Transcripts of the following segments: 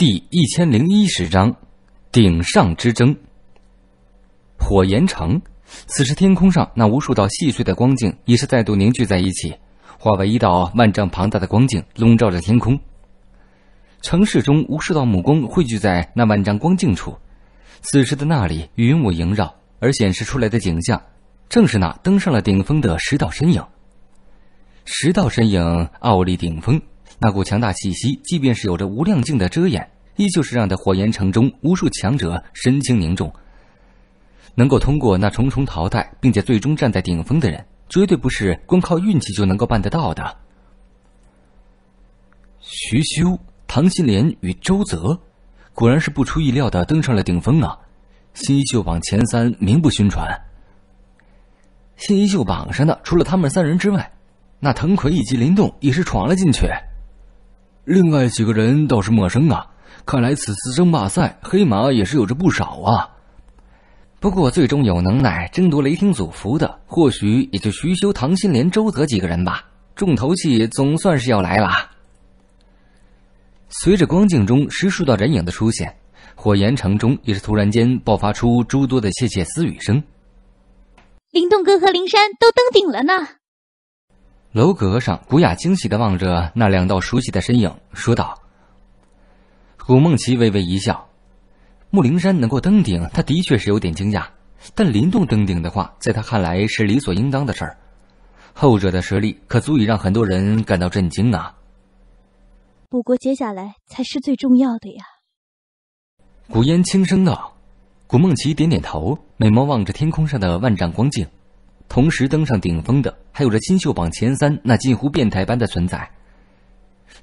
第一千零一十章，顶上之争。火焰城，此时天空上那无数道细碎的光镜，已是再度凝聚在一起，化为一道万丈庞大的光镜，笼罩着天空。城市中无数道目光汇聚在那万丈光镜处，此时的那里云雾萦绕，而显示出来的景象，正是那登上了顶峰的十道身影。十道身影傲立顶峰。那股强大气息，即便是有着无量境的遮掩，依旧是让得火焰城中无数强者神情凝重。能够通过那重重淘汰，并且最终站在顶峰的人，绝对不是光靠运气就能够办得到的。徐修、唐新莲与周泽，果然是不出意料的登上了顶峰啊！新秀榜前三名不虚传。新秀榜上的除了他们三人之外，那藤魁以及林动也是闯了进去。另外几个人倒是陌生啊，看来此次争霸赛黑马也是有着不少啊。不过最终有能耐争夺雷霆祖符的，或许也就徐修、唐心莲、周泽几个人吧。重头戏总算是要来了。随着光镜中十数道人影的出现，火炎城中也是突然间爆发出诸多的窃窃私语声。灵动哥和灵山都登顶了呢。楼阁上，古雅惊喜的望着那两道熟悉的身影，说道：“古梦琪微微一笑，木灵山能够登顶，他的确是有点惊讶。但林动登顶的话，在他看来是理所应当的事儿。后者的实力可足以让很多人感到震惊啊！不过接下来才是最重要的呀，古烟轻声道。古梦琪点点头，美眸望着天空上的万丈光景。同时登上顶峰的，还有着新秀榜前三那近乎变态般的存在。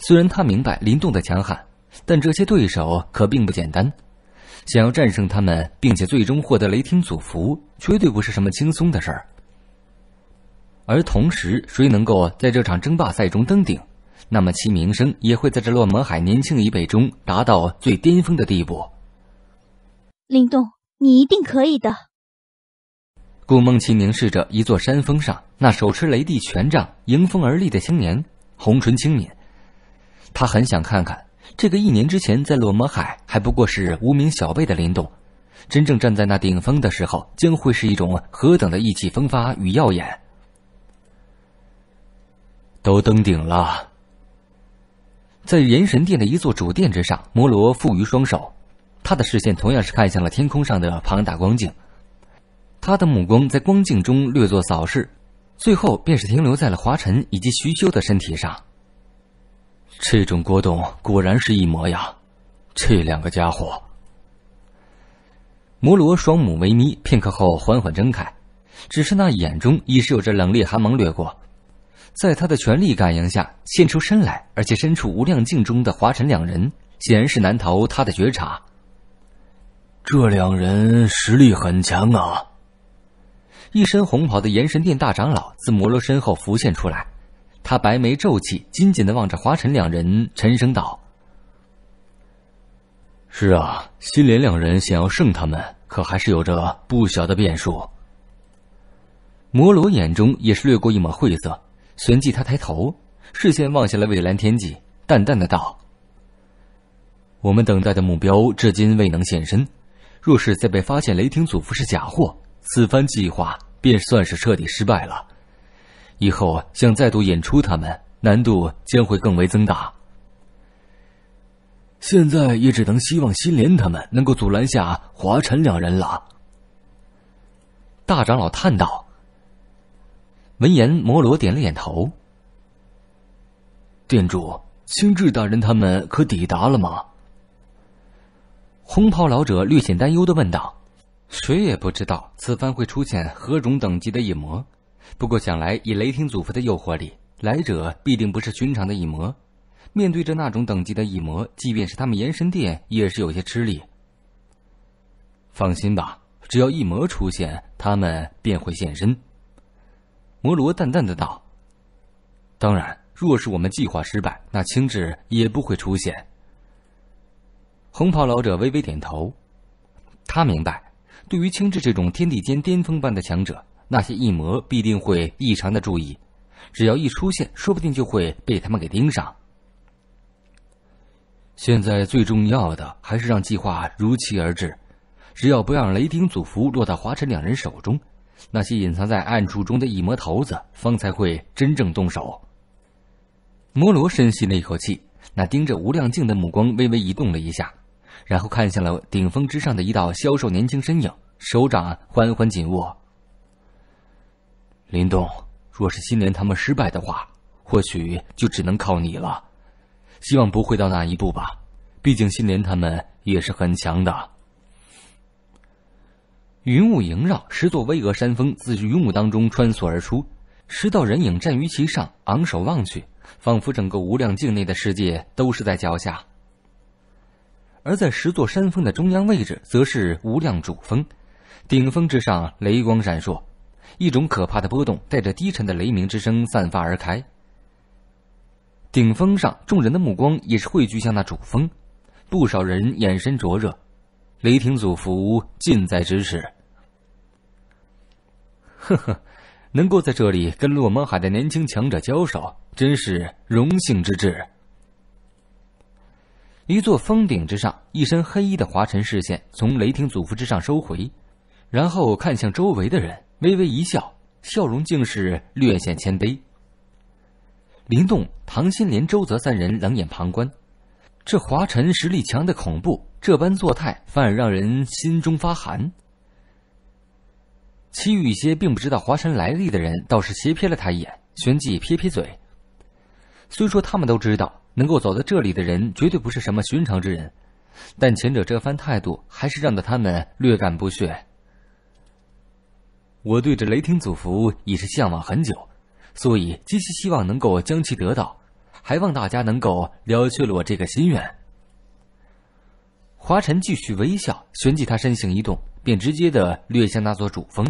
虽然他明白林动的强悍，但这些对手可并不简单。想要战胜他们，并且最终获得雷霆祖符，绝对不是什么轻松的事儿。而同时，谁能够在这场争霸赛中登顶，那么其名声也会在这乱魔海年轻一辈中达到最巅峰的地步。林动，你一定可以的。顾梦琪凝视着一座山峰上那手持雷帝权杖、迎风而立的青年，红唇轻抿。他很想看看这个一年之前在罗魔海还不过是无名小辈的林动，真正站在那顶峰的时候，将会是一种何等的意气风发与耀眼。都登顶了。在炎神殿的一座主殿之上，摩罗负于双手，他的视线同样是看向了天空上的庞大光景。他的目光在光镜中略作扫视，最后便是停留在了华晨以及徐修的身体上。这种波动果然是一模一样，这两个家伙。摩罗双目微眯，片刻后缓缓睁开，只是那眼中已是有着冷冽寒芒掠过。在他的全力感应下现出身来，而且身处无量境中的华晨两人显然是难逃他的觉察。这两人实力很强啊。一身红袍的延神殿大长老自摩罗身后浮现出来，他白眉皱起，紧紧的望着华晨两人，沉声道：“是啊，心莲两人想要胜他们，可还是有着不小的变数。”摩罗眼中也是掠过一抹晦色，旋即他抬头，视线望向了蔚蓝天际，淡淡的道：“我们等待的目标至今未能现身，若是再被发现雷霆祖父是假货，此番计划……”便算是彻底失败了，以后想再度引出他们，难度将会更为增大。现在也只能希望心莲他们能够阻拦下华晨两人了。大长老叹道。闻言，摩罗点了点头。店主，青智大人他们可抵达了吗？红袍老者略显担忧的问道。谁也不知道此番会出现何种等级的异魔，不过想来以雷霆祖父的诱惑力，来者必定不是寻常的异魔。面对着那种等级的异魔，即便是他们延神殿也是有些吃力。放心吧，只要异魔出现，他们便会现身。”摩罗淡淡的道，“当然，若是我们计划失败，那青雉也不会出现。”红袍老者微微点头，他明白。对于青雉这种天地间巅峰般的强者，那些异魔必定会异常的注意。只要一出现，说不定就会被他们给盯上。现在最重要的还是让计划如期而至，只要不让雷丁祖符落到华晨两人手中，那些隐藏在暗处中的异魔头子方才会真正动手。摩罗深吸了一口气，那盯着无量境的目光微微移动了一下。然后看向了顶峰之上的一道消瘦年轻身影，手掌缓缓紧握。林动，若是新莲他们失败的话，或许就只能靠你了。希望不会到那一步吧，毕竟新莲他们也是很强的。云雾萦绕，十座巍峨山峰自云雾当中穿梭而出，十道人影站于其上，昂首望去，仿佛整个无量境内的世界都是在脚下。而在十座山峰的中央位置，则是无量主峰，顶峰之上雷光闪烁，一种可怕的波动带着低沉的雷鸣之声散发而开。顶峰上众人的目光也是汇聚向那主峰，不少人眼神灼热，雷霆祖符近在咫尺。呵呵，能够在这里跟洛蒙海的年轻强者交手，真是荣幸之至。一座峰顶之上，一身黑衣的华晨视线从雷霆祖父之上收回，然后看向周围的人，微微一笑，笑容竟是略显谦卑。林动、唐心莲、周泽三人冷眼旁观，这华晨实力强的恐怖，这般作态反而让人心中发寒。其余一些并不知道华晨来历的人倒是斜瞥了他一眼，旋即撇撇嘴，虽说他们都知道。能够走到这里的人，绝对不是什么寻常之人。但前者这番态度，还是让得他们略感不屑。我对着雷霆祖符已是向往很久，所以极其希望能够将其得到，还望大家能够了却了我这个心愿。华晨继续微笑，旋即他身形一动，便直接的掠向那座主峰。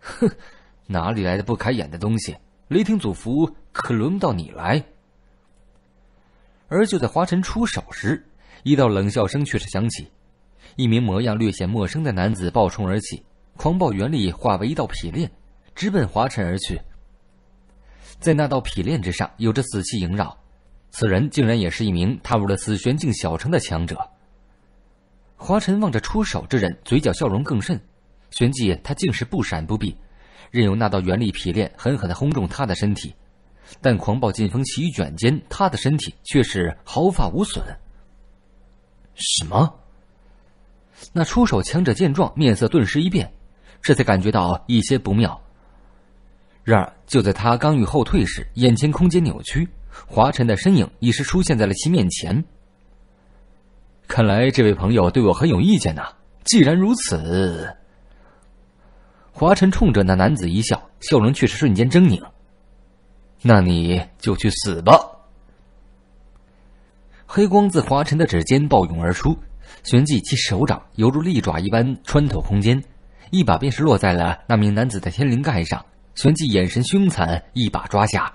哼，哪里来的不开眼的东西？雷霆祖符可轮不到你来！而就在华晨出手时，一道冷笑声却是响起，一名模样略显陌生的男子暴冲而起，狂暴元力化为一道劈链，直奔华晨而去。在那道劈链之上，有着死气萦绕，此人竟然也是一名踏入了死玄境小城的强者。华晨望着出手之人，嘴角笑容更甚，旋即他竟是不闪不避，任由那道元力劈链狠狠的轰中他的身体。但狂暴劲风席卷间，他的身体却是毫发无损。什么？那出手强者见状，面色顿时一变，这才感觉到一些不妙。然而就在他刚欲后退时，眼前空间扭曲，华晨的身影已是出现在了其面前。看来这位朋友对我很有意见呐。既然如此，华晨冲着那男子一笑，笑容却是瞬间狰狞。那你就去死吧！黑光自华晨的指尖暴涌而出，旋即其手掌犹如利爪一般穿透空间，一把便是落在了那名男子的天灵盖上。旋即眼神凶残，一把抓下。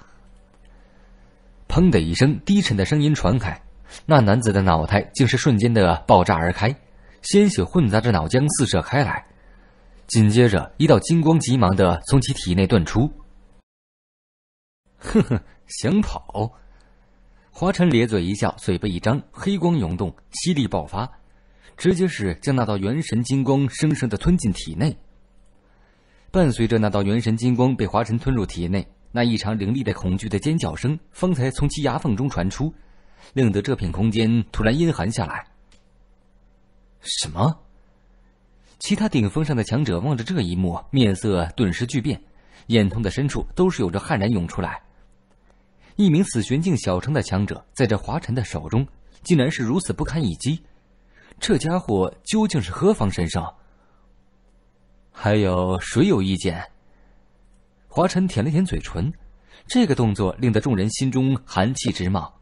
砰的一声，低沉的声音传开，那男子的脑袋竟是瞬间的爆炸而开，鲜血混杂着脑浆四射开来。紧接着，一道金光急忙的从其体内断出。呵呵，想跑？华晨咧嘴一笑，嘴巴一张，黑光涌动，吸力爆发，直接是将那道元神金光生生的吞进体内。伴随着那道元神金光被华晨吞入体内，那异常凌厉的恐惧的尖叫声方才从其牙缝中传出，令得这片空间突然阴寒下来。什么？其他顶峰上的强者望着这一幕，面色顿时巨变，眼瞳的深处都是有着骇然涌出来。一名死玄境小城的强者，在这华晨的手中，竟然是如此不堪一击。这家伙究竟是何方神圣？还有谁有意见？华晨舔了舔嘴唇，这个动作令得众人心中寒气直冒，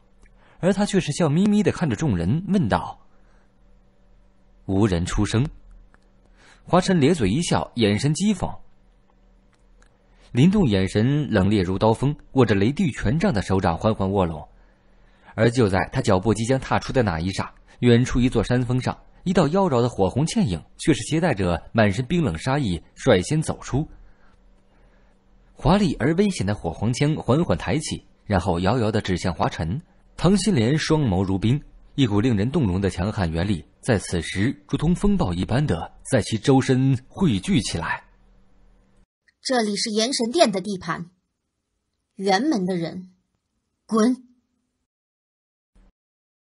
而他却是笑眯眯的看着众人问道：“无人出声。”华晨咧嘴一笑，眼神讥讽。林动眼神冷冽如刀锋，握着雷帝权杖的手掌缓缓握拢。而就在他脚步即将踏出的那一刹，远处一座山峰上，一道妖娆的火红倩影却是携带着满身冰冷杀意，率先走出。华丽而危险的火黄枪缓缓抬起，然后遥遥的指向华晨。唐心莲双眸如冰，一股令人动容的强悍元力在此时如同风暴一般的在其周身汇聚起来。这里是炎神殿的地盘，辕门的人，滚！